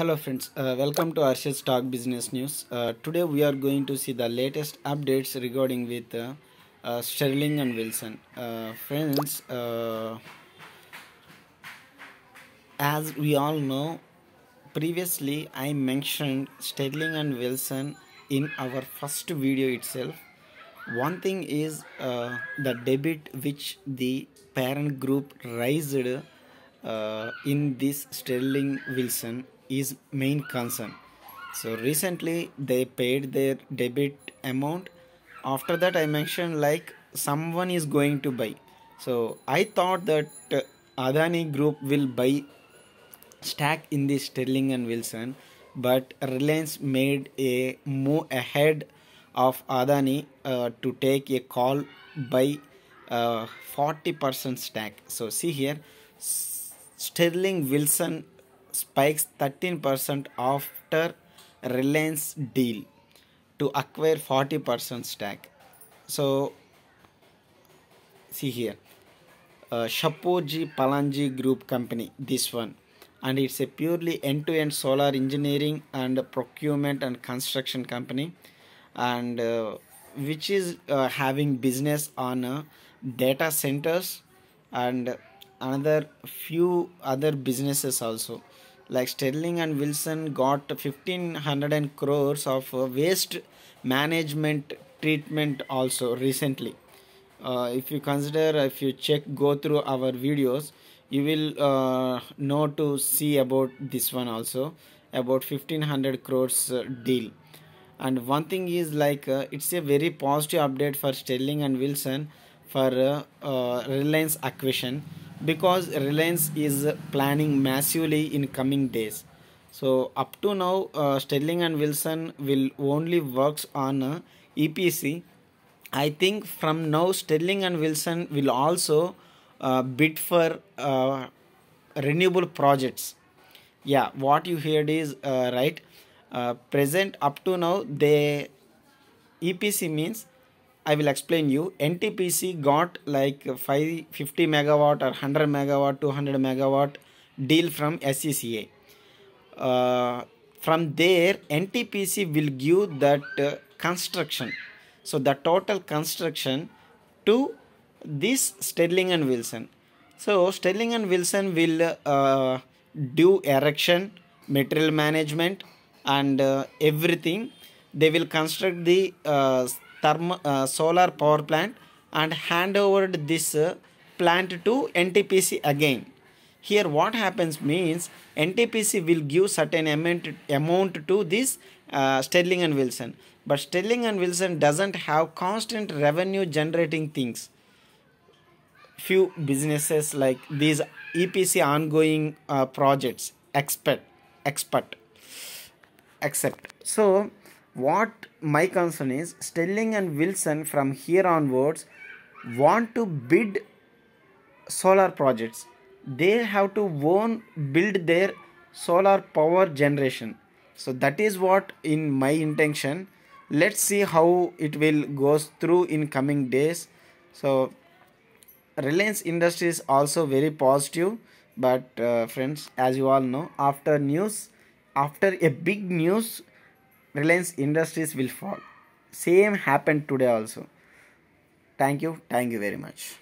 hello friends uh, welcome to Arshad stock business news uh, today we are going to see the latest updates regarding with uh, uh Sterling and Wilson uh, friends uh, as we all know previously I mentioned Sterling and Wilson in our first video itself one thing is the debit which the parent group raised in this Sterling Wilson is main concern so recently they paid their debit amount after that i mentioned like someone is going to buy so i thought that uh, adani group will buy stack in the sterling and wilson but reliance made a move ahead of adani uh, to take a call by uh, 40% stack so see here sterling wilson spikes 13% after Reliance deal to acquire 40% stack. So, see here, uh, Shapoji Palanji Group Company, this one, and it's a purely end to end solar engineering and procurement and construction company, and uh, which is uh, having business on uh, data centers and another few other businesses also like Sterling and Wilson got 1500 crores of uh, waste management treatment also recently. Uh, if you consider, if you check, go through our videos, you will uh, know to see about this one also about 1500 crores uh, deal. And one thing is like uh, it's a very positive update for Sterling and Wilson for Reliance acquisition because Reliance is planning massively in coming days. So up to now, uh, Sterling and Wilson will only works on uh, EPC. I think from now, Sterling and Wilson will also uh, bid for uh, renewable projects. Yeah, what you heard is uh, right. Uh, present up to now, the EPC means I will explain you NTPC got like 550 megawatt or 100 megawatt 200 megawatt deal from SCCA uh, from there NTPC will give that uh, construction so the total construction to this Stirling and Wilson so Stirling and Wilson will uh, do erection material management and uh, everything they will construct the uh, thermo, uh, solar power plant and hand over this uh, plant to NTPC again. Here what happens means NTPC will give certain amount, amount to this uh, and Wilson. But Stirling and Wilson doesn't have constant revenue generating things. Few businesses like these EPC ongoing uh, projects expect expert accept. So what my concern is Sterling and Wilson from here onwards want to bid solar projects they have to own build their solar power generation so that is what in my intention let's see how it will goes through in coming days so reliance industries also very positive but uh, friends as you all know after news after a big news Reliance Industries will fall. Same happened today also. Thank you. Thank you very much.